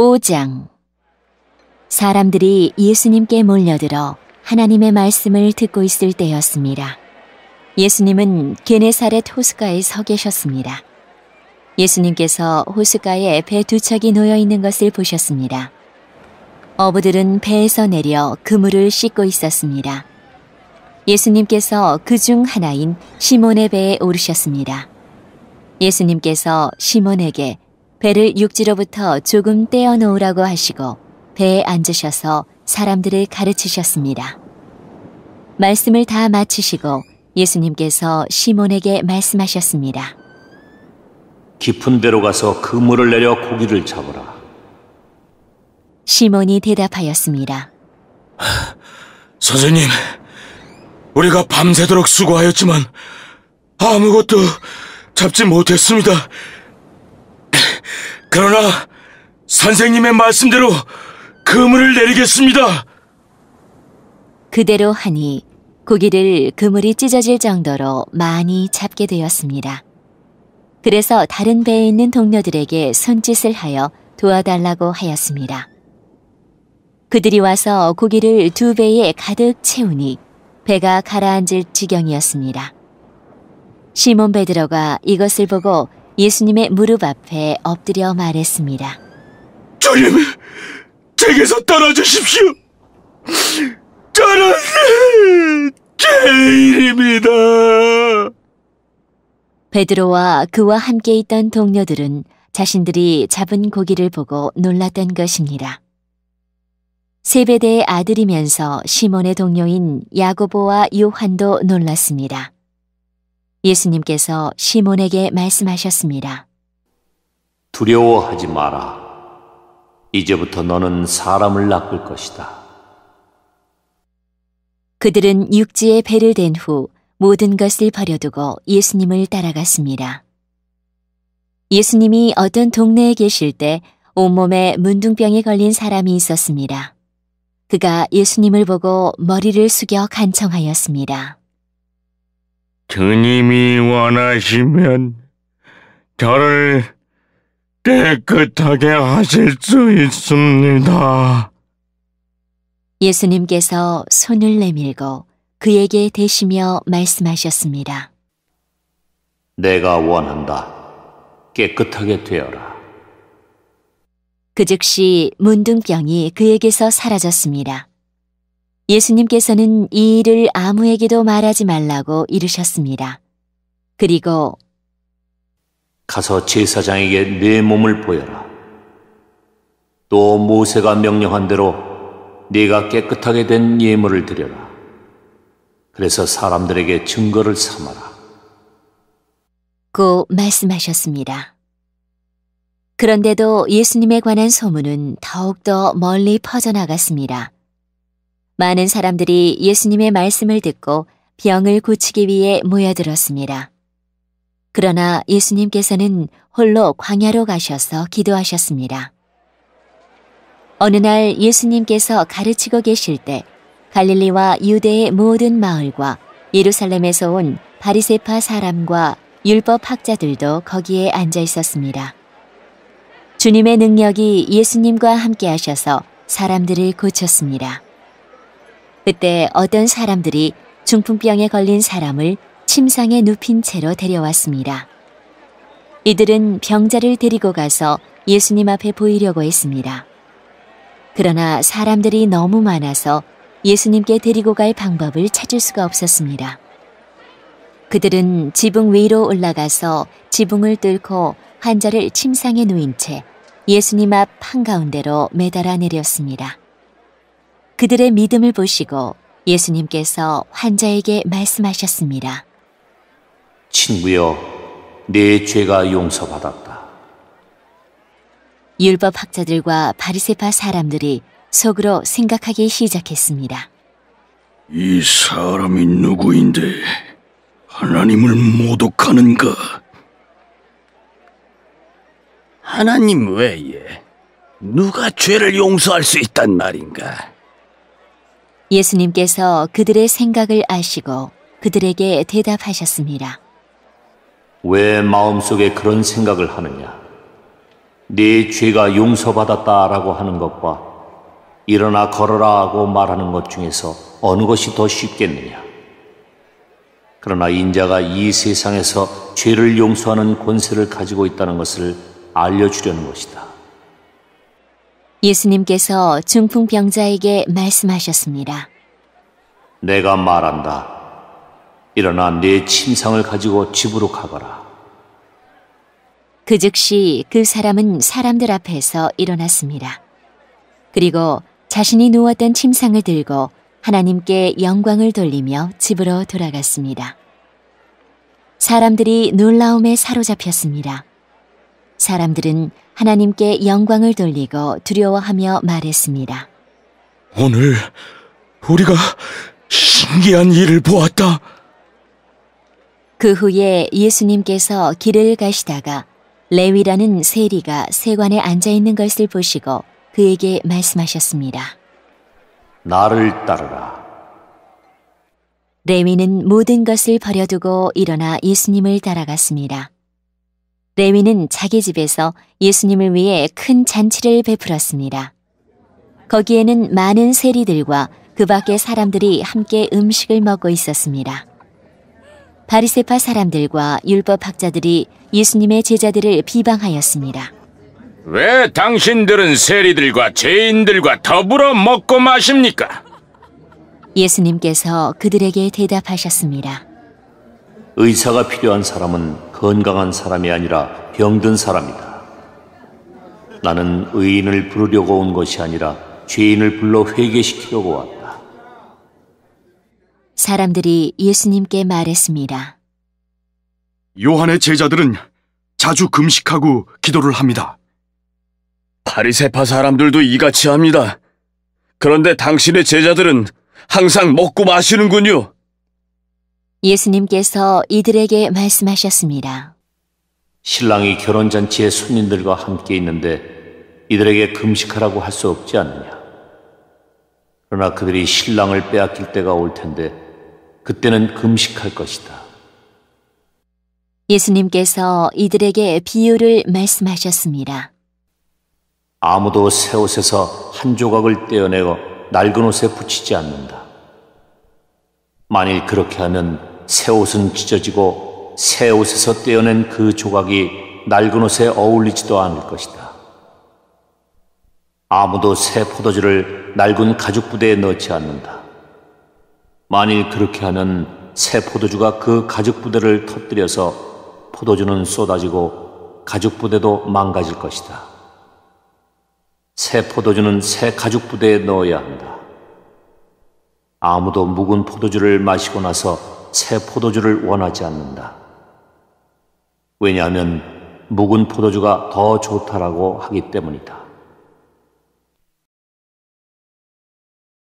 5장 사람들이 예수님께 몰려들어 하나님의 말씀을 듣고 있을 때였습니다. 예수님은 게네사렛 호숫가에 서 계셨습니다. 예수님께서 호숫가에 배 두 척이 놓여 있는 것을 보셨습니다. 어부들은 배에서 내려 그물을 씻고 있었습니다. 예수님께서 그 중 하나인 시몬의 배에 오르셨습니다. 예수님께서 시몬에게 배를 육지로부터 조금 떼어 놓으라고 하시고 배에 앉으셔서 사람들을 가르치셨습니다. 말씀을 다 마치시고 예수님께서 시몬에게 말씀하셨습니다. 깊은 데로 가서 그물을 내려 고기를 잡으라. 시몬이 대답하였습니다. 선생님, 우리가 밤새도록 수고하였지만 아무것도 잡지 못했습니다. 그러나 선생님의 말씀대로 그물을 내리겠습니다. 그대로 하니 고기를 그물이 찢어질 정도로 많이 잡게 되었습니다. 그래서 다른 배에 있는 동료들에게 손짓을 하여 도와달라고 하였습니다. 그들이 와서 고기를 두 배에 가득 채우니 배가 가라앉을 지경이었습니다. 시몬 베드로가 이것을 보고 예수님의 무릎 앞에 엎드려 말했습니다. 주님, 제게서 떠나주십시오. 저는 죄인입니다. 베드로와 그와 함께 있던 동료들은 자신들이 잡은 고기를 보고 놀랐던 것입니다. 세베대의 아들이면서 시몬의 동료인 야고보와 요한도 놀랐습니다. 예수님께서 시몬에게 말씀하셨습니다. 두려워하지 마라. 이제부터 너는 사람을 낚을 것이다. 그들은 육지에 배를 댄 후 모든 것을 버려두고 예수님을 따라갔습니다. 예수님이 어떤 동네에 계실 때 온몸에 문둥병에 걸린 사람이 있었습니다. 그가 예수님을 보고 머리를 숙여 간청하였습니다. 주님이 원하시면 저를 깨끗하게 하실 수 있습니다. 예수님께서 손을 내밀고 그에게 대시며 말씀하셨습니다. 내가 원한다. 깨끗하게 되어라. 그 즉시 문둥병이 그에게서 사라졌습니다. 예수님께서는 이 일을 아무에게도 말하지 말라고 이르셨습니다. 그리고 가서 제사장에게 내 몸을 보여라. 또 모세가 명령한 대로 네가 깨끗하게 된 예물을 드려라. 그래서 사람들에게 증거를 삼아라. 고 말씀하셨습니다. 그런데도 예수님에 관한 소문은 더욱더 멀리 퍼져나갔습니다. 많은 사람들이 예수님의 말씀을 듣고 병을 고치기 위해 모여들었습니다. 그러나 예수님께서는 홀로 광야로 가셔서 기도하셨습니다. 어느 날 예수님께서 가르치고 계실 때 갈릴리와 유대의 모든 마을과 예루살렘에서 온 바리세파 사람과 율법 학자들도 거기에 앉아 있었습니다. 주님의 능력이 예수님과 함께 하셔서 사람들을 고쳤습니다. 그때 어떤 사람들이 중풍병에 걸린 사람을 침상에 눕힌 채로 데려왔습니다. 이들은 병자를 데리고 가서 예수님 앞에 보이려고 했습니다. 그러나 사람들이 너무 많아서 예수님께 데리고 갈 방법을 찾을 수가 없었습니다. 그들은 지붕 위로 올라가서 지붕을 뚫고 환자를 침상에 놓인 채 예수님 앞 한가운데로 매달아 내렸습니다. 그들의 믿음을 보시고 예수님께서 환자에게 말씀하셨습니다. 친구여, 내 죄가 용서받았다. 율법학자들과 바리세파 사람들이 속으로 생각하기 시작했습니다. 이 사람이 누구인데 하나님을 모독하는가? 하나님 외에 누가 죄를 용서할 수 있단 말인가? 예수님께서 그들의 생각을 아시고 그들에게 대답하셨습니다. 왜 마음속에 그런 생각을 하느냐? 네 죄가 용서받았다라고 하는 것과 일어나 걸어라 하고 말하는 것 중에서 어느 것이 더 쉽겠느냐? 그러나 인자가 이 세상에서 죄를 용서하는 권세를 가지고 있다는 것을 알려주려는 것이다. 예수님께서 중풍병자에게 말씀하셨습니다. 내가 말한다. 일어나 네 침상을 가지고 집으로 가거라. 그 즉시 그 사람은 사람들 앞에서 일어났습니다. 그리고 자신이 누웠던 침상을 들고 하나님께 영광을 돌리며 집으로 돌아갔습니다. 사람들이 놀라움에 사로잡혔습니다. 사람들은 하나님께 영광을 돌리고 두려워하며 말했습니다. 오늘 우리가 신기한 일을 보았다. 그 후에 예수님께서 길을 가시다가 레위라는 세리가 세관에 앉아 있는 것을 보시고 그에게 말씀하셨습니다. 나를 따르라. 레위는 모든 것을 버려두고 일어나 예수님을 따라갔습니다. 레위는 자기 집에서 예수님을 위해 큰 잔치를 베풀었습니다. 거기에는 많은 세리들과 그 밖의 사람들이 함께 음식을 먹고 있었습니다. 바리세파 사람들과 율법학자들이 예수님의 제자들을 비방하였습니다. 왜 당신들은 세리들과 죄인들과 더불어 먹고 마십니까? 예수님께서 그들에게 대답하셨습니다. 의사가 필요한 사람은 건강한 사람이 아니라 병든 사람이다. 나는 의인을 부르려고 온 것이 아니라 죄인을 불러 회개시키려고 왔다. 사람들이 예수님께 말했습니다. 요한의 제자들은 자주 금식하고 기도를 합니다. 바리새파 사람들도 이같이 합니다. 그런데 당신의 제자들은 항상 먹고 마시는군요. 예수님께서 이들에게 말씀하셨습니다. 신랑이 결혼잔치에 손님들과 함께 있는데 이들에게 금식하라고 할 수 없지 않느냐. 그러나 그들이 신랑을 빼앗길 때가 올 텐데 그때는 금식할 것이다. 예수님께서 이들에게 비유를 말씀하셨습니다. 아무도 새 옷에서 한 조각을 떼어내어 낡은 옷에 붙이지 않는다. 만일 그렇게 하면 새 옷은 찢어지고 새 옷에서 떼어낸 그 조각이 낡은 옷에 어울리지도 않을 것이다. 아무도 새 포도주를 낡은 가죽 부대에 넣지 않는다. 만일 그렇게 하면 새 포도주가 그 가죽 부대를 터뜨려서 포도주는 쏟아지고 가죽 부대도 망가질 것이다. 새 포도주는 새 가죽 부대에 넣어야 한다. 아무도 묵은 포도주를 마시고 나서 새 포도주를 원하지 않는다. 왜냐하면 묵은 포도주가 더 좋다라고 하기 때문이다.